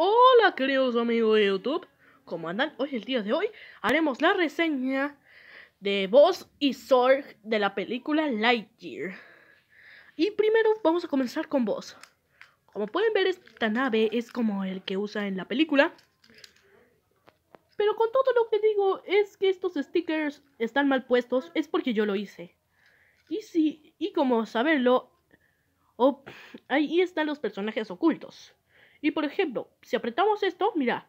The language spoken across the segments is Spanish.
Hola queridos amigos de YouTube, ¿cómo andan? Hoy el día de hoy haremos la reseña de Voz y Zorg de la película Lightyear. Y primero vamos a comenzar con Voz. Como pueden ver esta nave es como el que usa en la película. Pero con todo lo que digo es que estos stickers están mal puestos, es porque yo lo hice. Y sí, y como saberlo, ahí están los personajes ocultos. Y por ejemplo, si apretamos esto, mira,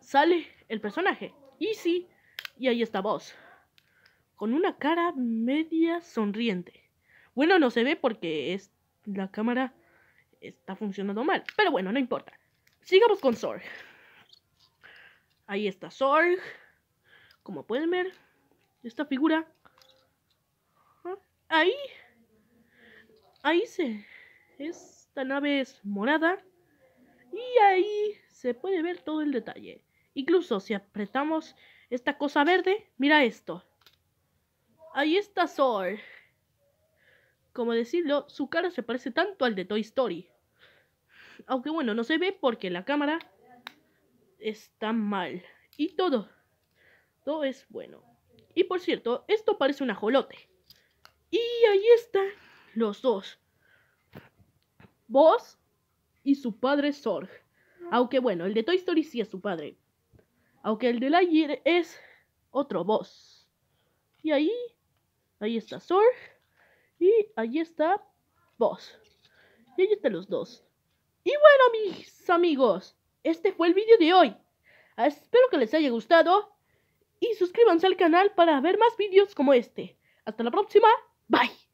sale el personaje. Easy. Y ahí está Boss. Con una cara media sonriente. Bueno, no se ve porque es, la cámara está funcionando mal. Pero bueno, no importa. Sigamos con Sorg. Ahí está Sorg. Como pueden ver, esta figura. Ah, ahí. Ahí se esta nave es morada y ahí se puede ver todo el detalle. Incluso si apretamos esta cosa verde, mira esto. Ahí está Sol Como decirlo, su cara se parece tanto al de Toy Story. Aunque bueno, no se ve porque la cámara está mal. Y todo. Todo es bueno. Y por cierto, esto parece un ajolote. Y ahí están los dos. Boss y su padre Sorg. Aunque bueno, el de Toy Story sí es su padre. Aunque el de Lightyear es otro Boss, Y ahí, ahí está Sorg y ahí está Boss Y ahí están los dos. Y bueno, mis amigos, este fue el vídeo de hoy. Espero que les haya gustado y suscríbanse al canal para ver más vídeos como este. Hasta la próxima. Bye.